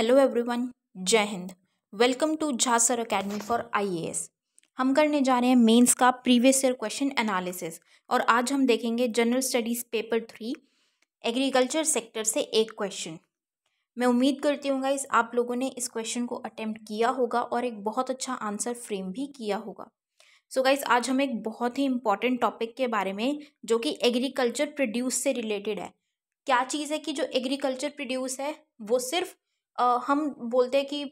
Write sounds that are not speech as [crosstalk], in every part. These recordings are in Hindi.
हेलो एवरीवन जय हिंद वेलकम टू झासर एकेडमी फॉर आईएएस हम करने जा रहे हैं मेंस का प्रीवियस ईयर क्वेश्चन एनालिसिस और आज हम देखेंगे general studies paper three agriculture sector से एक क्वेश्चन मैं उम्मीद करती हूँ गाइज आप लोगों ने इस क्वेश्चन को अटैम्प्ट किया होगा और एक बहुत अच्छा आंसर फ्रेम भी किया होगा सो so गाइज आज हम एक बहुत ही इंपॉर्टेंट टॉपिक के बारे में जो कि एग्रीकल्चर प्रोड्यूस से रिलेटेड है क्या चीज़ है कि जो एग्रीकल्चर प्रोड्यूस है वो सिर्फ हम बोलते हैं कि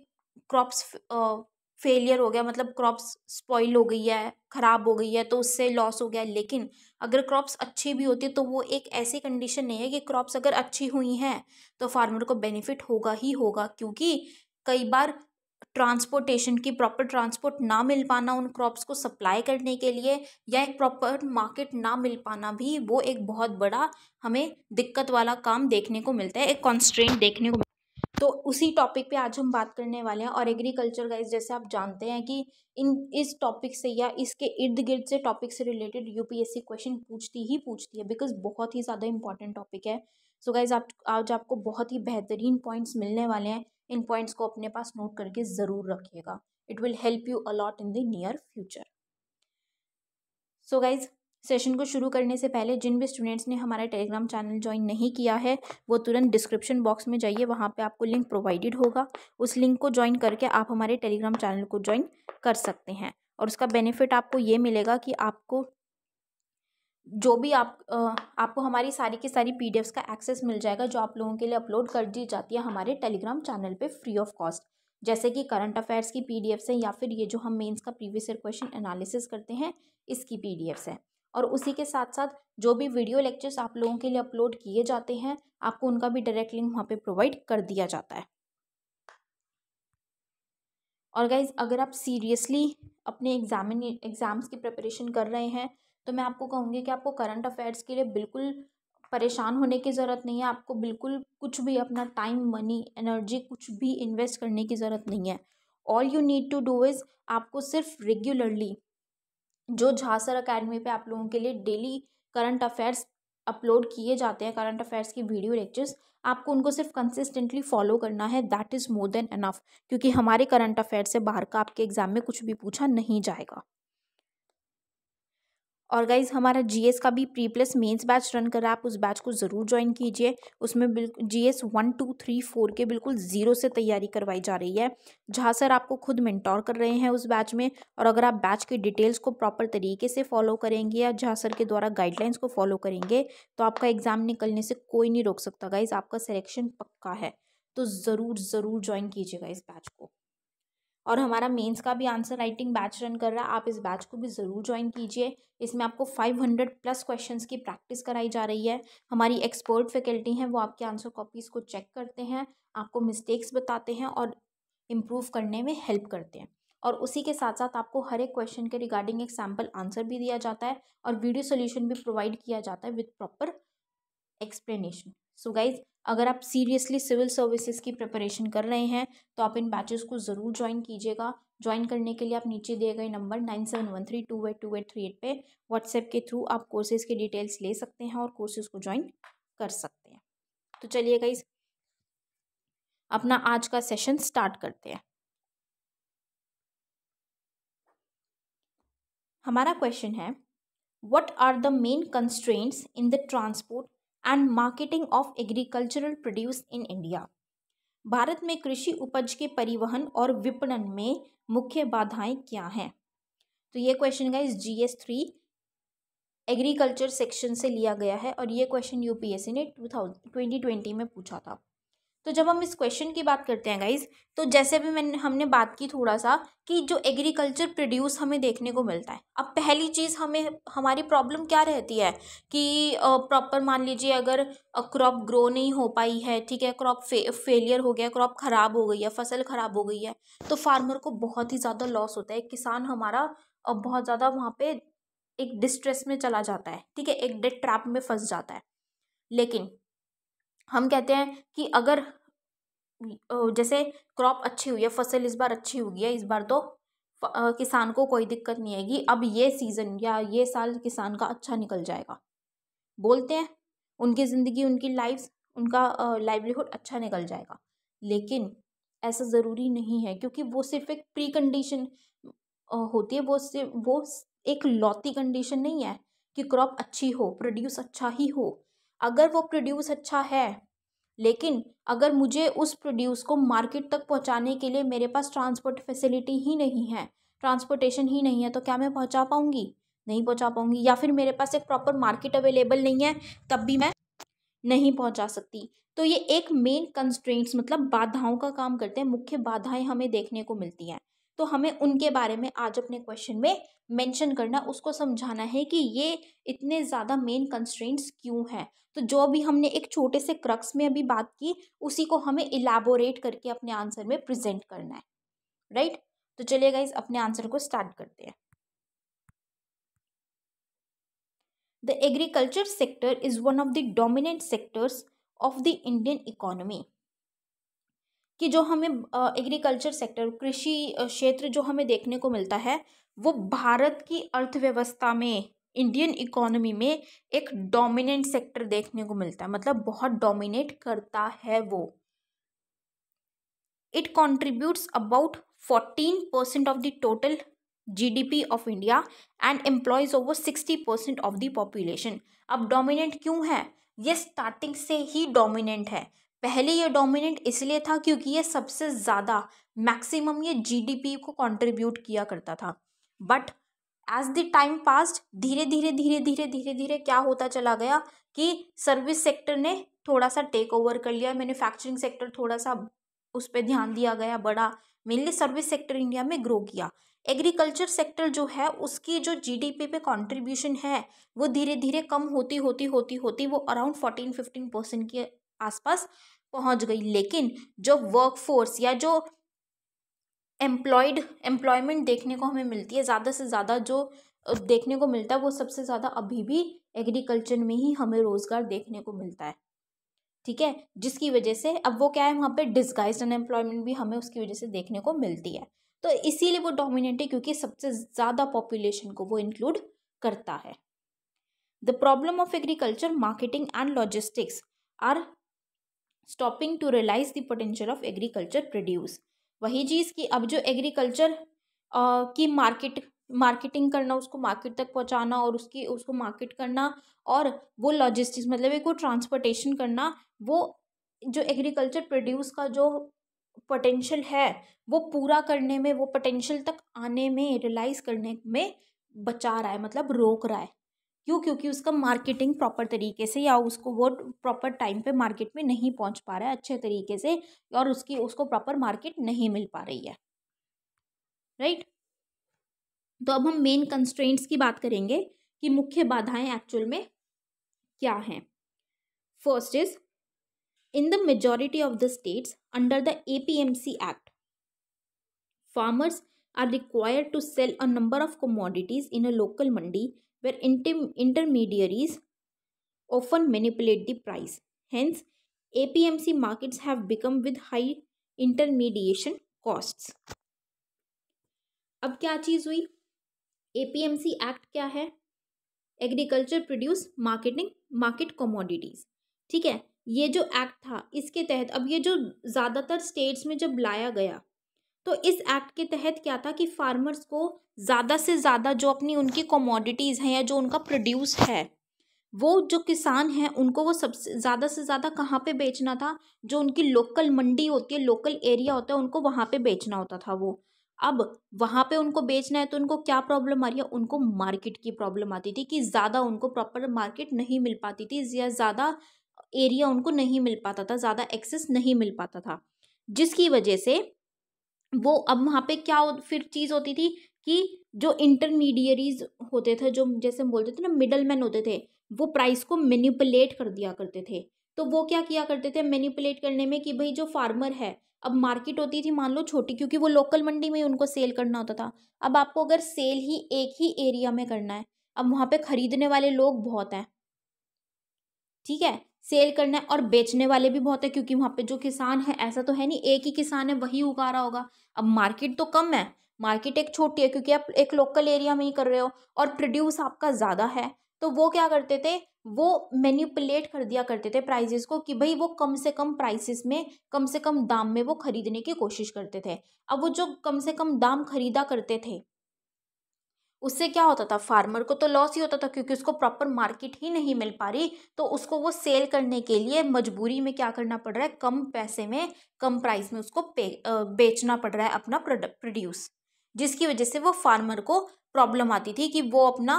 क्रॉप्स फेलियर हो गया मतलब क्रॉप्स स्पॉइल हो गई है ख़राब हो गई है तो उससे लॉस हो गया लेकिन अगर क्रॉप्स अच्छी भी होती तो वो एक ऐसी कंडीशन नहीं है कि क्रॉप्स अगर अच्छी हुई हैं तो फार्मर को बेनिफिट होगा ही होगा क्योंकि कई बार ट्रांसपोर्टेशन की प्रॉपर ट्रांसपोर्ट ना मिल पाना उन क्रॉप्स को सप्लाई करने के लिए या एक प्रॉपर मार्केट ना मिल पाना भी वो एक बहुत बड़ा हमें दिक्कत वाला काम देखने को मिलता है एक कॉन्स्ट्रेंट देखने को तो उसी टॉपिक पे आज हम बात करने वाले हैं और एग्रीकल्चर गाइज़ जैसे आप जानते हैं कि इन इस टॉपिक से या इसके इर्द गिर्द से टॉपिक से रिलेटेड यूपीएससी क्वेश्चन पूछती ही पूछती है बिकॉज बहुत ही ज़्यादा इंपॉर्टेंट टॉपिक है सो so गाइज आप आज आपको बहुत ही बेहतरीन पॉइंट्स मिलने वाले हैं इन पॉइंट्स को अपने पास नोट करके ज़रूर रखिएगा it will help you a lot in the near future so guys session को शुरू करने से पहले जिन भी स्टूडेंट्स ने हमारा टेलीग्राम चैनल ज्वाइन नहीं किया है वो तुरंत डिस्क्रिप्शन बॉक्स में जाइए वहाँ पे आपको लिंक प्रोवाइडेड होगा उस लिंक को ज्वाइन करके आप हमारे टेलीग्राम चैनल को ज्वाइन कर सकते हैं और उसका बेनिफिट आपको ये मिलेगा कि आपको जो भी आप आपको हमारी सारी की सारी पी का एक्सेस मिल जाएगा जो आप लोगों के लिए अपलोड कर दी जाती है हमारे टेलीग्राम चैनल पर फ्री ऑफ कॉस्ट जैसे कि करंट अफेयर्स की पी डी या फिर ये जो हम मेंस का प्रीवियस ईयर क्वेश्चन एनालिसिस करते हैं इसकी पी डी है और उसी के साथ साथ जो भी वीडियो लेक्चर्स आप लोगों के लिए अपलोड किए जाते हैं आपको उनका भी डायरेक्ट लिंक वहाँ पे प्रोवाइड कर दिया जाता है और गाइज अगर आप सीरियसली अपने एग्जामिन एग्ज़ाम्स की प्रिपरेशन कर रहे हैं तो मैं आपको कहूँगी कि आपको करंट अफेयर्स के लिए बिल्कुल परेशान होने की ज़रूरत नहीं है आपको बिल्कुल कुछ भी अपना टाइम मनी एनर्जी कुछ भी इन्वेस्ट करने की ज़रूरत नहीं है all you need to do is आपको सिर्फ रेगुलरली जो झासर अकेडमी पे आप लोगों के लिए डेली करंट अफेयर्स अपलोड किए जाते हैं करंट अफेयर्स की वीडियो लेक्चर्स आपको उनको सिर्फ कंसिस्टेंटली फॉलो करना है that is more than enough क्योंकि हमारे करंट अफेयर से बाहर का आपके एग्जाम में कुछ भी पूछा नहीं जाएगा और गाइज हमारा जीएस का भी pre plus mains batch run कर रहा है आप उस बैच को ज़रूर ज्वाइन कीजिए उसमें बिल्कुल G S one two three four के बिल्कुल ज़ीरो से तैयारी करवाई जा रही है जहाँ सर आपको खुद मेंटोर कर रहे हैं उस बैच में और अगर आप बैच के डिटेल्स को प्रॉपर तरीके से फॉलो करेंगे या जहाँ सर के द्वारा गाइडलाइंस को फॉलो करेंगे तो आपका एग्ज़ाम निकलने से कोई नहीं रोक सकता गाइज़ आपका सिलेक्शन पक्का है तो ज़रूर ज़रूर ज्वाइन कीजिएगा इस बैच को और हमारा मेंस का भी आंसर राइटिंग बैच रन कर रहा है आप इस बैच को भी ज़रूर ज्वाइन कीजिए इसमें आपको 500 प्लस क्वेश्चंस की प्रैक्टिस कराई जा रही है हमारी एक्सपर्ट फैकल्टी हैं वो आपके आंसर कॉपीज़ को चेक करते हैं आपको मिस्टेक्स बताते हैं और इम्प्रूव करने में हेल्प करते हैं और उसी के साथ साथ आपको हर एक क्वेश्चन के रिगार्डिंग एक सैम्पल आंसर भी दिया जाता है और वीडियो सोल्यूशन भी प्रोवाइड किया जाता है with proper explanation so guys अगर आप सीरियसली सिविल सर्विसेज की प्रिपरेशन कर रहे हैं तो आप इन बैचेस को ज़रूर ज्वाइन कीजिएगा ज्वाइन करने के लिए आप नीचे दिए गए number nine seven one three two eight two eight three eight पर व्हाट्सएप के थ्रू आप कोर्सेज़ के डिटेल्स ले सकते हैं और कोर्सेज़ को ज्वाइन कर सकते हैं तो चलिए गाइज अपना आज का सेशन स्टार्ट करते हैं हमारा क्वेश्चन है what are the main constraints in the transport and marketing of agricultural produce in India Bharat में कृषि उपज के परिवहन और विपणन में मुख्य बाधाएं क्या हैं तो ये क्वेश्चन का इस G S three agriculture section से लिया गया है और ये क्वेश्चन यूपीएससी ने टू थाउजेंड ट्वेंटी ट्वेंटी में पूछा था तो जब हम इस क्वेश्चन की बात करते हैं गाइज तो जैसे भी मैंने हमने बात की थोड़ा सा कि जो एग्रीकल्चर प्रोड्यूस हमें देखने को मिलता है अब पहली चीज़ हमें हमारी प्रॉब्लम क्या रहती है कि प्रॉपर मान लीजिए अगर क्रॉप ग्रो नहीं हो पाई है ठीक है क्रॉप फे, फेलियर हो गया क्रॉप ख़राब हो गई है फसल ख़राब हो गई है तो फार्मर को बहुत ही ज़्यादा लॉस होता है किसान हमारा बहुत ज़्यादा वहाँ पर एक डिस्ट्रेस में चला जाता है ठीक है एक डेड ट्रैप में फंस जाता है लेकिन हम कहते हैं कि अगर जैसे क्रॉप अच्छी हुई है फसल इस बार अच्छी हुई है इस बार तो किसान को कोई दिक्कत नहीं आएगी अब ये सीज़न या ये साल किसान का अच्छा निकल जाएगा बोलते हैं उनकी ज़िंदगी उनकी लाइफ उनका लाइवलीहुड अच्छा निकल जाएगा लेकिन ऐसा ज़रूरी नहीं है क्योंकि वो सिर्फ एक प्री कंडीशन होती है वो सिर्फ वो एक लौती कंडीशन नहीं है कि क्रॉप अच्छी हो प्रोड्यूस अच्छा ही हो अगर वो प्रोड्यूस अच्छा है लेकिन अगर मुझे उस प्रोड्यूस को मार्केट तक पहुंचाने के लिए मेरे पास ट्रांसपोर्ट फैसिलिटी ही नहीं है ट्रांसपोर्टेशन ही नहीं है तो क्या मैं पहुंचा पाऊँगी नहीं पहुंचा पाऊँगी या फिर मेरे पास एक प्रॉपर मार्केट अवेलेबल नहीं है तब भी मैं नहीं पहुंचा सकती तो ये एक मेन कंस्ट्रेंट्स मतलब बाधाओं का काम करते हैं मुख्य बाधाएं हमें देखने को मिलती हैं तो हमें उनके बारे में आज अपने क्वेश्चन में मेंशन करना उसको समझाना है कि ये इतने ज़्यादा मेन कंस्ट्रेंट्स क्यों हैं तो जो भी हमने एक छोटे से क्रक्स में अभी बात की उसी को हमें इलाबोरेट करके अपने आंसर में प्रजेंट करना है राइट right? तो चलिए गाइज अपने आंसर को स्टार्ट करते हैं The agriculture sector is one of the dominant sectors of the Indian economy. कि जो हमें एग्रीकल्चर सेक्टर कृषि क्षेत्र जो हमें देखने को मिलता है वो भारत की अर्थव्यवस्था में इंडियन इकोनॉमी में एक डोमिनेंट सेक्टर देखने को मिलता है मतलब बहुत डोमिनेट करता है वो it contributes about fourteen percent of the total GDP of India and employs over sixty percent of the population अब डोमिनेंट क्यों है ये स्टार्टिंग से ही डोमिनेंट है पहले ये डोमिनेंट इसलिए था क्योंकि ये सबसे ज़्यादा मैक्सिमम ये जीडीपी को कंट्रीब्यूट किया करता था but as the time passed धीरे धीरे धीरे धीरे धीरे धीरे क्या होता चला गया कि सर्विस सेक्टर ने थोड़ा सा टेक ओवर कर लिया मैन्युफैक्चरिंग सेक्टर थोड़ा सा उस पर ध्यान दिया गया बड़ा मेनली सर्विस सेक्टर इंडिया में ग्रो किया एग्रीकल्चर सेक्टर जो है उसकी जो जीडीपी पे कंट्रीब्यूशन है वो धीरे धीरे कम होती होती होती होती वो अराउंड फोर्टीन फिफ्टीन परसेंट की आसपास पहुंच गई लेकिन जो वर्कफोर्स या जो एम्प्लॉयड एम्प्लॉयमेंट देखने को हमें मिलती है ज़्यादा से ज़्यादा जो देखने को मिलता है वो सबसे ज़्यादा अभी भी एग्रीकल्चर में ही हमें रोज़गार देखने को मिलता है ठीक है जिसकी वजह से अब वो क्या है वहाँ पे डिस्गाइज अनएम्प्लॉयमेंट भी हमें उसकी वजह से देखने को मिलती है तो इसीलिए वो डोमिनेंट है क्योंकि सबसे ज़्यादा पॉपुलेशन को वो इंक्लूड करता है the problem of agriculture marketing and logistics are stopping to realise the potential of agriculture produce वही चीज़ कि अब जो एग्रीकल्चर की मार्केट मार्केटिंग करना उसको मार्केट तक पहुंचाना और उसकी उसको मार्केट करना और वो लॉजिस्टिक्स मतलब एक वो ट्रांसपोर्टेशन करना वो जो एग्रीकल्चर प्रोड्यूस का जो पोटेंशियल है वो पूरा करने में वो पोटेंशियल तक आने में रियलाइज़ करने में बचा रहा है मतलब रोक रहा है क्यों क्योंकि उसका मार्केटिंग प्रॉपर तरीके से या उसको वो प्रॉपर टाइम पे मार्केट में नहीं पहुंच पा रहा है अच्छे तरीके से और उसकी उसको प्रॉपर मार्केट नहीं मिल पा रही है राइट तो अब हम मेन कंस्ट्रेंट्स की बात करेंगे कि मुख्य बाधाएं एक्चुअल में क्या हैं first is in the majority of the states under the A act farmers are required to sell a number of commodities in a local mandi where inter- intermediaries often manipulate the price. Hence, APMC markets have become with high intermediation costs. अब क्या चीज़ हुई एपीएमसी एक्ट क्या है agriculture produce marketing market commodities ठीक है ये जो एक्ट था इसके तहत अब ये जो ज़्यादातर स्टेट्स में जब लाया गया तो इस एक्ट के तहत क्या था कि फार्मर्स को ज़्यादा से ज़्यादा जो अपनी उनकी कमोडिटीज़ हैं या जो उनका प्रोड्यूस है वो जो किसान हैं उनको वो सबसे ज़्यादा से ज़्यादा कहाँ पे बेचना था जो उनकी लोकल मंडी होती है लोकल एरिया होता है उनको वहाँ पे बेचना होता था वो अब वहाँ पे उनको बेचना है तो उनको क्या प्रॉब्लम आ रही है उनको मार्केट की प्रॉब्लम आती थी कि ज़्यादा उनको प्रॉपर मार्केट नहीं मिल पाती थी या ज़्यादा एरिया उनको नहीं मिल पाता था ज़्यादा एक्सेस नहीं मिल पाता था जिसकी वजह से वो अब वहाँ पे क्या हो फिर चीज़ होती थी कि जो इंटरमीडियरीज होते थे जो जैसे हम बोलते थे ना मिडल मैन होते थे वो प्राइस को मैनिपुलेट कर दिया करते थे तो वो क्या किया करते थे मैनिपुलेट करने में कि भाई जो फार्मर है अब मार्केट होती थी मान लो छोटी क्योंकि वो लोकल मंडी में ही उनको सेल करना होता था अब आपको अगर सेल ही एक ही एरिया में करना है अब वहाँ पे ख़रीदने वाले लोग बहुत हैं ठीक है सेल करना है और बेचने वाले भी बहुत है क्योंकि वहाँ पे जो किसान है ऐसा तो है नहीं एक ही किसान है वही उगा रहा होगा अब मार्केट तो कम है मार्केट एक छोटी है क्योंकि आप एक लोकल एरिया में ही कर रहे हो और प्रोड्यूस आपका ज़्यादा है तो वो क्या करते थे वो मैन्यूपुलेट कर दिया करते थे प्राइजेस को कि भाई वो कम से कम प्राइसेस में कम से कम दाम में वो खरीदने की कोशिश करते थे अब वो जो कम से कम दाम खरीदा करते थे उससे क्या होता था फार्मर को तो लॉस ही होता था क्योंकि उसको प्रॉपर मार्केट ही नहीं मिल पा रही तो उसको वो सेल करने के लिए मजबूरी में क्या करना पड़ रहा है कम पैसे में कम प्राइस में उसको पे, बेचना पड़ रहा है अपना प्रोड्यूस जिसकी वजह से वो फार्मर को प्रॉब्लम आती थी कि वो अपना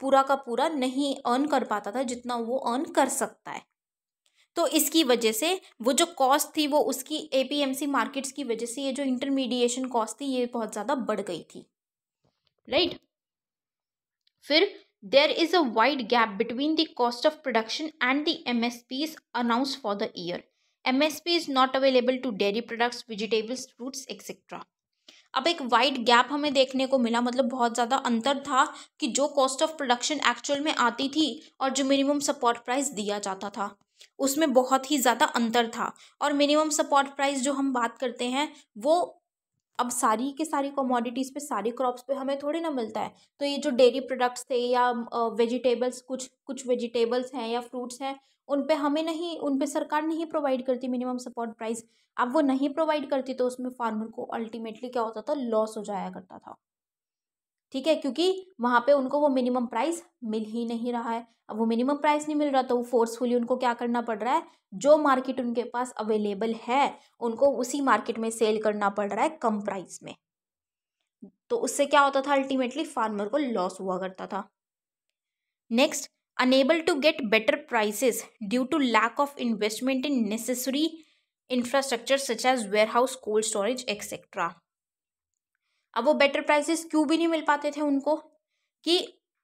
पूरा का पूरा नहीं अर्न कर पाता था जितना वो अर्न कर सकता है तो इसकी वजह से वो जो कॉस्ट थी वो उसकी सी मार्केट्स की वजह से ये जो इंटरमीडिएशन कॉस्ट थी ये बहुत ज़्यादा बढ़ गई थी राइट right? फिर there is a wide gap between the cost of production and the M S P is announce for the year M S P is not available to dairy products vegetables fruits etcetera अब एक वाइड गैप हमें देखने को मिला मतलब बहुत ज़्यादा अंतर था कि जो कॉस्ट ऑफ प्रोडक्शन एक्चुअल में आती थी और जो मिनिमम सपोर्ट प्राइस दिया जाता था उसमें बहुत ही ज़्यादा अंतर था और मिनिमम सपोर्ट प्राइस जो हम बात करते हैं वो अब सारी के सारी कमोडिटीज़ पे सारी क्रॉप्स पे हमें थोड़ी ना मिलता है तो ये जो डेयरी प्रोडक्ट्स थे या वेजिटेबल्स कुछ कुछ वेजिटेबल्स हैं या फ्रूट्स हैं उन पे हमें नहीं उन पे सरकार नहीं प्रोवाइड करती मिनिमम सपोर्ट प्राइस अब वो नहीं प्रोवाइड करती तो उसमें फार्मर को अल्टीमेटली क्या होता था लॉस हो जाया करता था ठीक है क्योंकि वहाँ पे उनको वो मिनिमम प्राइस मिल ही नहीं रहा है अब वो मिनिमम प्राइस नहीं मिल रहा तो वो फोर्सफुली उनको क्या करना पड़ रहा है जो मार्केट उनके पास अवेलेबल है उनको उसी मार्केट में सेल करना पड़ रहा है कम प्राइस में तो उससे क्या होता था अल्टीमेटली फार्मर को लॉस हुआ करता था next unable to get better prices due to lack of investment in necessary infrastructure such as warehouse cold storage etcetera अब वो बेटर प्राइसेस क्यों भी नहीं मिल पाते थे उनको कि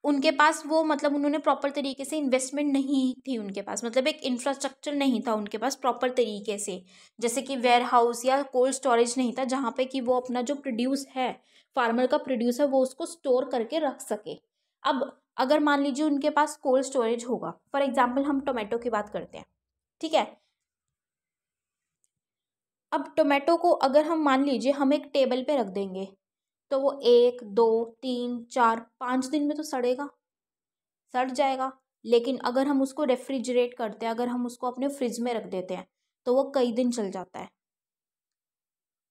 उनके पास वो मतलब उन्होंने प्रॉपर तरीके से इन्वेस्टमेंट नहीं थी उनके पास मतलब एक इंफ्रास्ट्रक्चर नहीं था उनके पास प्रॉपर तरीके से जैसे कि वेयर हाउस या कोल्ड स्टोरेज नहीं था जहाँ पे कि वो अपना जो प्रोड्यूस है फार्मर का प्रोड्यूस है वो उसको स्टोर करके रख सके अब अगर मान लीजिए उनके पास कोल्ड स्टोरेज होगा फॉर एग्जाम्पल हम टोमेटो की बात करते हैं ठीक है अब टोमेटो को अगर हम मान लीजिए हम एक टेबल पे रख देंगे तो वो एक दो तीन चार पाँच दिन में तो सड़ेगा सड़ जाएगा लेकिन अगर हम उसको रेफ्रिजरेट करते हैं अगर हम उसको अपने फ्रिज में रख देते हैं तो वो कई दिन चल जाता है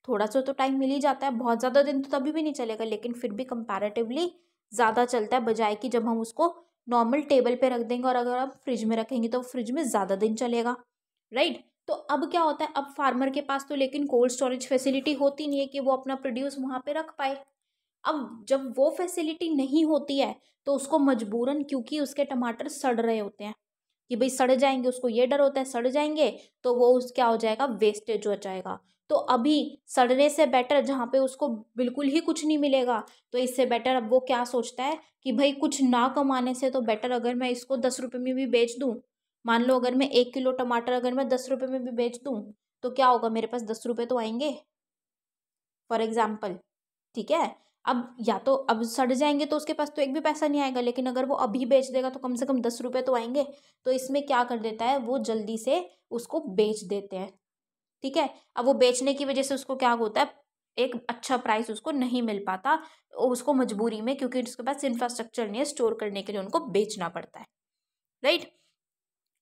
थोड़ा सा तो टाइम मिल ही जाता है बहुत ज़्यादा दिन तो तभी भी नहीं चलेगा लेकिन फिर भी कंपैरेटिवली ज़्यादा चलता है बजाय कि जब हम उसको नॉर्मल टेबल पे रख देंगे और अगर आप फ्रिज में रखेंगे तो फ्रिज में ज़्यादा दिन चलेगा राइट तो अब क्या होता है अब फार्मर के पास तो लेकिन कोल्ड स्टोरेज फैसिलिटी होती नहीं है कि वो अपना प्रोड्यूस वहाँ पे रख पाए अब जब वो फैसिलिटी नहीं होती है तो उसको मजबूरन क्योंकि उसके टमाटर सड़ रहे होते हैं कि भाई सड़ जाएंगे उसको ये डर होता है सड़ जाएंगे तो वो उस क्या हो जाएगा वेस्टेज हो जाएगा तो अभी सड़ने से बेटर जहाँ पे उसको बिल्कुल ही कुछ नहीं मिलेगा तो इससे बेटर अब वो क्या सोचता है कि भाई कुछ ना कमाने से तो बेटर अगर मैं इसको दस रुपये में भी बेच दूँ मान लो अगर मैं एक किलो टमाटर अगर मैं दस रुपये में भी बेच दूँ तो क्या होगा मेरे पास दस रुपये तो आएंगे फॉर एग्ज़ाम्पल ठीक है अब या तो अब सड़ जाएंगे तो उसके पास तो एक भी पैसा नहीं आएगा लेकिन अगर वो अभी बेच देगा तो कम से कम दस रुपये तो आएंगे तो इसमें क्या कर देता है वो जल्दी से उसको बेच देते हैं ठीक है अब वो बेचने की वजह से उसको क्या होता है एक अच्छा प्राइस उसको नहीं मिल पाता उसको मजबूरी में क्योंकि उसके पास इंफ्रास्ट्रक्चर नहीं है स्टोर करने के लिए उनको बेचना पड़ता है right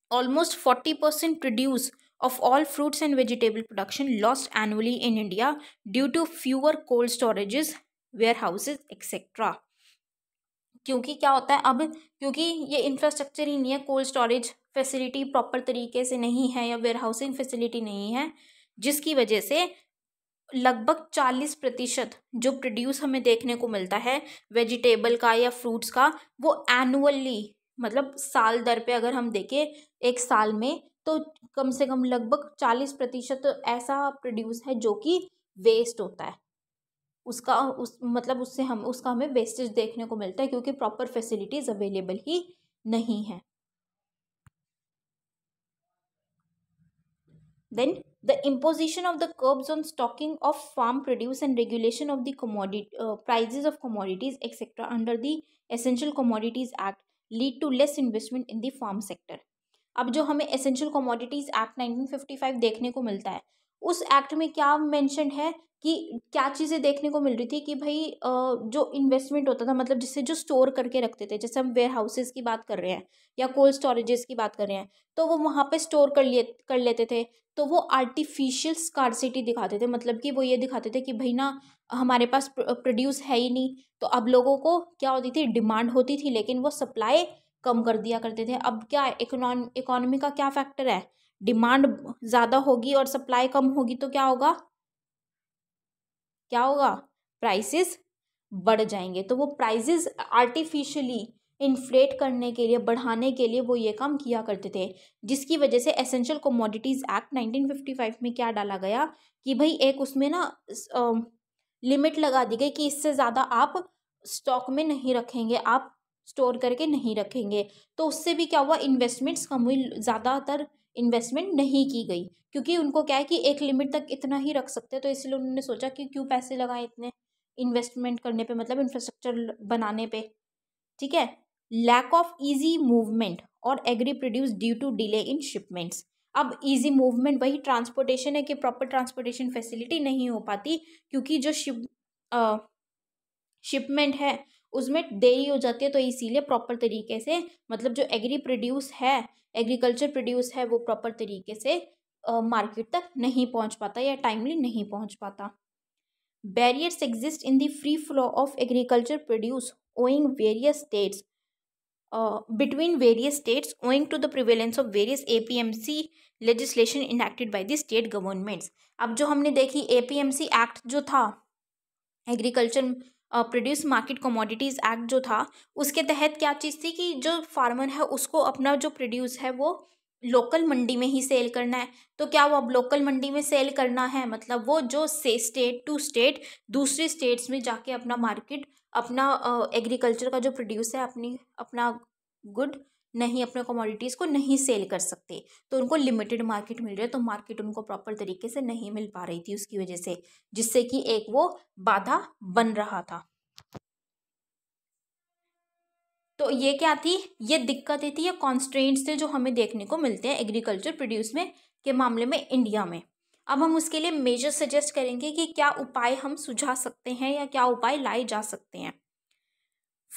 almost 40% produce of all fruits and vegetable production lost annually in India due to fewer cold storages, warehouses, etc. क्योंकि क्या होता है अब क्योंकि ये इंफ्रास्ट्रक्चर ही नहीं है कोल्ड स्टोरेज फैसिलिटी प्रॉपर तरीके से नहीं है या वेयर हाउसिंग फैसिलिटी नहीं है जिसकी वजह से लगभग चालीस प्रतिशत जो प्रोड्यूस हमें देखने को मिलता है वेजिटेबल का या फ्रूट्स का वो एनुअली मतलब साल दर पे अगर हम देखें एक साल में तो कम से कम लगभग चालीस प्रतिशत तो ऐसा प्रोड्यूस है जो कि वेस्ट होता है उसका उस मतलब उससे हम उसका हमें वेस्टेज देखने को मिलता है क्योंकि प्रॉपर फैसिलिटीज अवेलेबल ही नहीं है then the imposition of the curbs on stocking of farm produce and regulation of the commodity prices of commodities etcetera under the essential commodities act lead to less investment in the farm sector अब जो हमें एसेंशियल कमोडिटीज़ एक्ट 1955 देखने को मिलता है उस एक्ट में क्या मैंशनड है कि क्या चीज़ें देखने को मिल रही थी कि भाई जो इन्वेस्टमेंट होता था मतलब जिससे जो स्टोर करके रखते थे जैसे हम वेयर हाउसेज़ की बात कर रहे हैं या कोल्ड स्टोरेजेस की बात कर रहे हैं तो वो वहाँ पे स्टोर कर लिए कर लेते थे तो वो आर्टिफिशियल स्कारसिटी दिखाते थे मतलब कि वो ये दिखाते थे कि भाई ना हमारे पास प्रोड्यूस है ही नहीं तो अब लोगों को क्या होती थी डिमांड होती थी लेकिन वो सप्लाई कम कर दिया करते थे अब क्या इकोनॉमी इकोनॉमी का क्या फैक्टर है डिमांड ज़्यादा होगी और सप्लाई कम होगी तो क्या होगा क्या होगा प्राइसेस बढ़ जाएंगे तो वो प्राइसेस आर्टिफिशियली इन्फ्लेट करने के लिए बढ़ाने के लिए वो ये काम किया करते थे जिसकी वजह से एसेंशियल कमोडिटीज़ एक्ट 1955 में क्या डाला गया कि भाई एक उसमें ना लिमिट लगा दी गई कि इससे ज़्यादा आप स्टॉक में नहीं रखेंगे आप स्टोर करके नहीं रखेंगे तो उससे भी क्या हुआ इन्वेस्टमेंट्स कम हुई ज़्यादातर इन्वेस्टमेंट नहीं की गई क्योंकि उनको क्या है कि एक लिमिट तक इतना ही रख सकते हैं तो इसलिए उन्होंने सोचा कि क्यों पैसे लगाए इतने इन्वेस्टमेंट करने पे मतलब इंफ्रास्ट्रक्चर बनाने पे ठीक है लैक ऑफ इजी मूवमेंट और agri produce due to delay in shipments अब इजी मूवमेंट वही ट्रांसपोर्टेशन है कि प्रॉपर ट्रांसपोर्टेशन फैसिलिटी नहीं हो पाती क्योंकि जो शिप शिपमेंट है उसमें देरी हो जाती है तो इसीलिए प्रॉपर तरीके से मतलब जो एग्री प्रोड्यूस है एग्रीकल्चर प्रोड्यूस है वो प्रॉपर तरीके से मार्केट तक नहीं पहुंच पाता या टाइमली नहीं पहुंच पाता barriers exist in the free flow of agriculture produce owing various states between various states owing to the prevalence of various A P M C legislation enacted by the state governments अब जो हमने देखी A P M C act जो था agriculture produce market commodities act जो था उसके तहत क्या चीज़ थी कि जो फार्मर है उसको अपना जो प्रोड्यूस है वो लोकल मंडी में ही सेल करना है तो क्या वो अब लोकल मंडी में सेल करना है मतलब वो जो से स्टेट टू स्टेट दूसरे स्टेट्स में जाके अपना मार्केट अपना एग्रीकल्चर का जो प्रोड्यूस है अपनी अपना गुड नहीं अपने कमोडिटीज़ को नहीं सेल कर सकते तो उनको लिमिटेड मार्केट मिल रही है तो मार्केट उनको प्रॉपर तरीके से नहीं मिल पा रही थी उसकी वजह से जिससे कि एक वो बाधा बन रहा था तो ये क्या थी ये दिक्कतें थी या कॉन्स्ट्रेंट्स थे जो हमें देखने को मिलते हैं एग्रीकल्चर प्रोड्यूस में के मामले में इंडिया में अब हम उसके लिए मेजर सजेस्ट करेंगे कि क्या उपाय हम सुझा सकते हैं या क्या उपाय लाए जा सकते हैं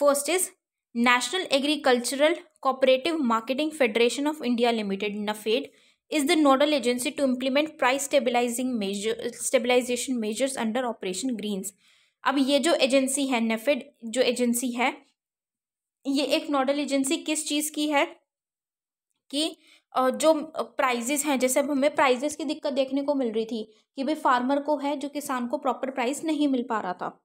first is National Agricultural Cooperative Marketing Federation of India Limited NAFED is the nodal agency to implement price stabilizing measure stabilization measures under operation greens अब ये जो एजेंसी है नेफेड जो एजेंसी है ये एक नोडल एजेंसी किस चीज़ की है कि जो प्राइजेस हैं जैसे अब हमें प्राइजेस की दिक्कत देखने को मिल रही थी कि भाई फार्मर को है जो किसान को प्रॉपर प्राइस नहीं मिल पा रहा था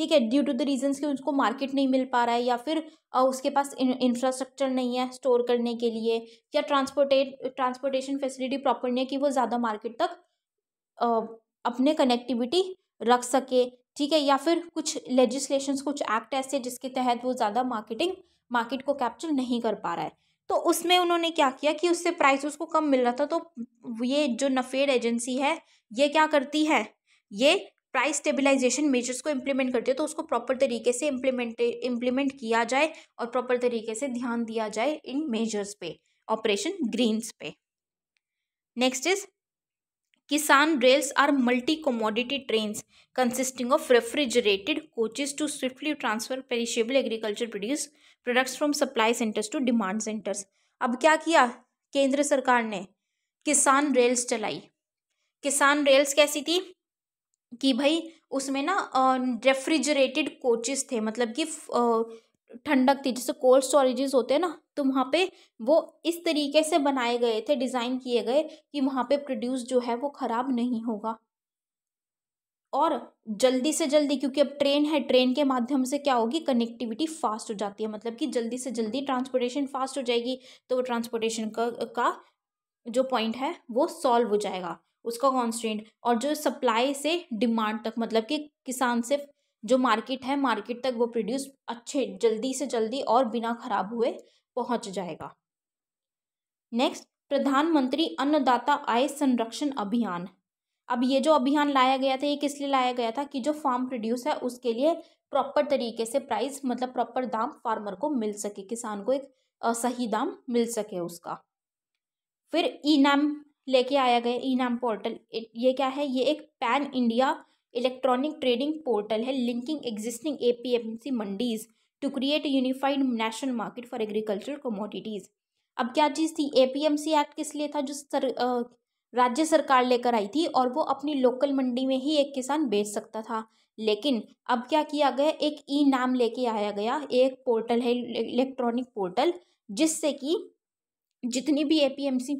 ठीक है ड्यू टू द रीजन कि उसको मार्केट नहीं मिल पा रहा है या फिर उसके पास इंफ्रास्ट्रक्चर नहीं है स्टोर करने के लिए या ट्रांसपोर्टेट ट्रांसपोर्टेशन फैसिलिटी प्रॉपर नहीं है कि वो ज़्यादा मार्केट तक आ, अपने कनेक्टिविटी रख सके ठीक है या फिर कुछ लेजिस्लेशन कुछ एक्ट ऐसे जिसके तहत वो ज़्यादा मार्केटिंग मार्केट को कैप्चर नहीं कर पा रहा है तो उसमें उन्होंने क्या किया कि उससे प्राइस उसको कम मिल रहा था तो ये जो नफेड एजेंसी है ये क्या करती है ये प्राइस स्टेबलाइजेशन मेजर्स को इम्प्लीमेंट करते हो तो उसको प्रॉपर तरीके से इम्प्लीमेंट इम्प्लीमेंट किया जाए और प्रॉपर तरीके से ध्यान दिया जाए इन मेजर्स पे ऑपरेशन ग्रीन्स पे next is Kisan rails are multi commodity train consisting of refrigerated coaches to swiftly transfer perishable agriculture produce products from supply centres to demand centres अब क्या किया केंद्र सरकार ने किसान रेल्स चलाई किसान रेल्स कैसी थी कि भाई उसमें ना रेफ्रिजरेटेड कोचेस थे मतलब कि ठंडक थी जैसे कोल्ड स्टोरेजेस होते हैं ना तो वहाँ पे वो इस तरीके से बनाए गए थे डिज़ाइन किए गए कि वहाँ पे प्रोड्यूस जो है वो ख़राब नहीं होगा और जल्दी से जल्दी क्योंकि अब ट्रेन है ट्रेन के माध्यम से क्या होगी कनेक्टिविटी फास्ट हो जाती है मतलब कि जल्दी से जल्दी ट्रांसपोर्टेशन फास्ट हो जाएगी तो वो ट्रांसपोर्टेशन का, का जो पॉइंट है वो सॉल्व हो जाएगा उसका कॉन्स्टेंट और जो सप्लाई से डिमांड तक मतलब कि किसान से जो मार्केट है मार्केट तक वो प्रोड्यूस अच्छे जल्दी से जल्दी और बिना खराब हुए पहुंच जाएगा नेक्स्ट प्रधानमंत्री अन्नदाता आय संरक्षण अभियान अब ये जो अभियान लाया गया था ये किस लिए लाया गया था कि जो फार्म प्रोड्यूस है उसके लिए प्रॉपर तरीके से प्राइस मतलब प्रॉपर दाम फार्मर को मिल सके किसान को एक सही दाम मिल सके उसका फिर ई नैम लेके आया गया ई नाम पोर्टल ये क्या है ये एक pan India electronic trading portal है linking existing A P M C mandis to create unified national market for agricultural commodities अब क्या चीज़ थी A P M C act किस लिए था जो सर राज्य सरकार लेकर आई थी और वो अपनी लोकल मंडी में ही एक किसान बेच सकता था लेकिन अब क्या किया गया एक ई नाम लेके आया गया एक पोर्टल है इलेक्ट्रॉनिक पोर्टल जिससे कि जितनी भी A P M C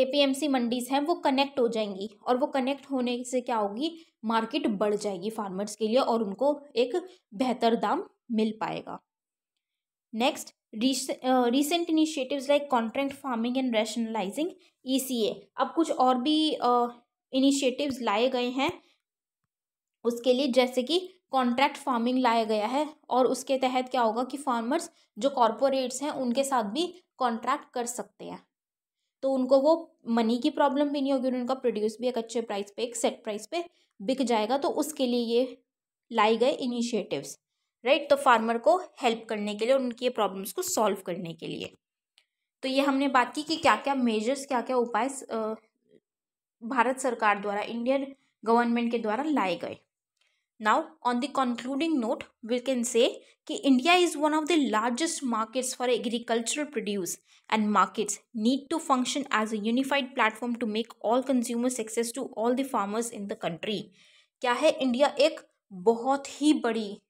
APMC mandis हैं वो कनेक्ट हो जाएंगी और वो कनेक्ट होने से क्या होगी मार्केट बढ़ जाएगी फार्मर्स के लिए और उनको एक बेहतर दाम मिल पाएगा next recent initiatives like contract farming and rationalising ECA अब कुछ और भी इनिशिएटिव्स uh, लाए गए हैं उसके लिए जैसे कि कॉन्ट्रैक्ट फार्मिंग लाया गया है और उसके तहत क्या होगा कि फार्मर्स जो कॉरपोरेट्स हैं उनके साथ भी कॉन्ट्रैक्ट कर सकते हैं तो उनको वो मनी की प्रॉब्लम भी नहीं होगी उनका प्रोड्यूस भी एक अच्छे प्राइस पे एक सेट प्राइस पे बिक जाएगा तो उसके लिए ये लाए गए इनिशिएटिव्स राइट तो फार्मर को हेल्प करने के लिए उनकी प्रॉब्लम्स को सॉल्व करने के लिए तो ये हमने बात की कि क्या क्या मेजर्स क्या क्या उपाय भारत सरकार द्वारा इंडियन गवर्नमेंट के द्वारा लाए गए Now, on the concluding note, we can say that India is one of the largest markets for agricultural produce and markets need to function as a unified platform to make all consumers access to all the farmers in the country. क्या है इंडिया एक बहुत ही बड़ी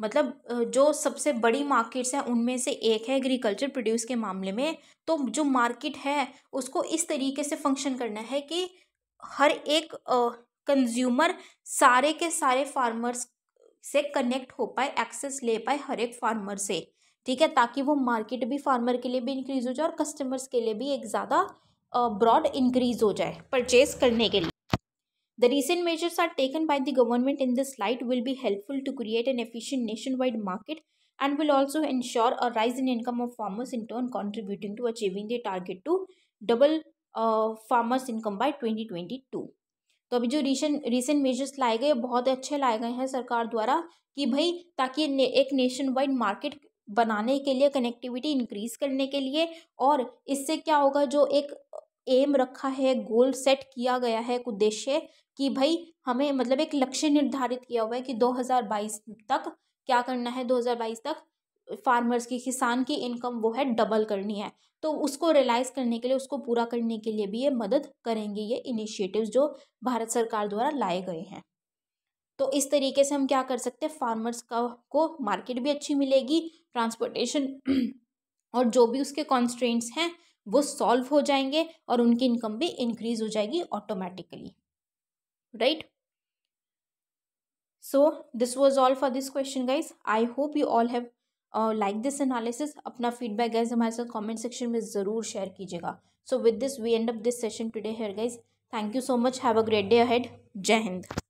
मतलब जो सबसे बड़ी मार्केट्स हैं उनमें से एक है एग्रीकल्चर प्रोड्यूस के मामले में तो जो मार्केट है उसको इस तरीके से फंक्शन करना है कि हर एक कंज्यूमर सारे के सारे फार्मर्स से कनेक्ट हो पाए एक्सेस ले पाए हर एक फार्मर से ठीक है ताकि वो मार्केट भी फार्मर के लिए भी इंक्रीज हो जाए और कस्टमर्स के लिए भी एक ज़्यादा ब्रॉड इंक्रीज हो जाए परचेज करने के लिए the recent measures are taken by the government in this light will be helpful to create an efficient nationwide market and will also ensure a rise in income of farmers in turn contributing to achieving the target to double farmers income by twenty तो अभी जो रिसेंट रिसेंट मेजर्स लाए गए बहुत अच्छे लाए गए हैं सरकार द्वारा कि भाई ताकि ने, एक नेशन वाइड मार्केट बनाने के लिए कनेक्टिविटी इंक्रीज करने के लिए और इससे क्या होगा जो एक एम रखा है गोल सेट किया गया है एक उद्देश्य कि भाई हमें मतलब एक लक्ष्य निर्धारित किया हुआ है कि 2022 तक क्या करना है 2022 तक फार्मर्स की किसान की इनकम वो है डबल करनी है तो उसको रियलाइज़ करने के लिए उसको पूरा करने के लिए भी ये मदद करेंगे ये इनिशिएटिव्स जो भारत सरकार द्वारा लाए गए हैं तो इस तरीके से हम क्या कर सकते हैं फार्मर्स का को मार्केट भी अच्छी मिलेगी ट्रांसपोर्टेशन [clears throat] और जो भी उसके कॉन्स्ट्रेंट्स हैं वो सॉल्व हो जाएंगे और उनकी इनकम भी इंक्रीज हो जाएगी automatically right so this was all for this question guys I hope you all have like this analysis अपना फीडबैक गाइज हमारे साथ कॉमेंट सेक्शन में ज़रूर शेयर कीजिएगा so with this we end up this session today here guys thank you so much have a great day ahead जय हिंद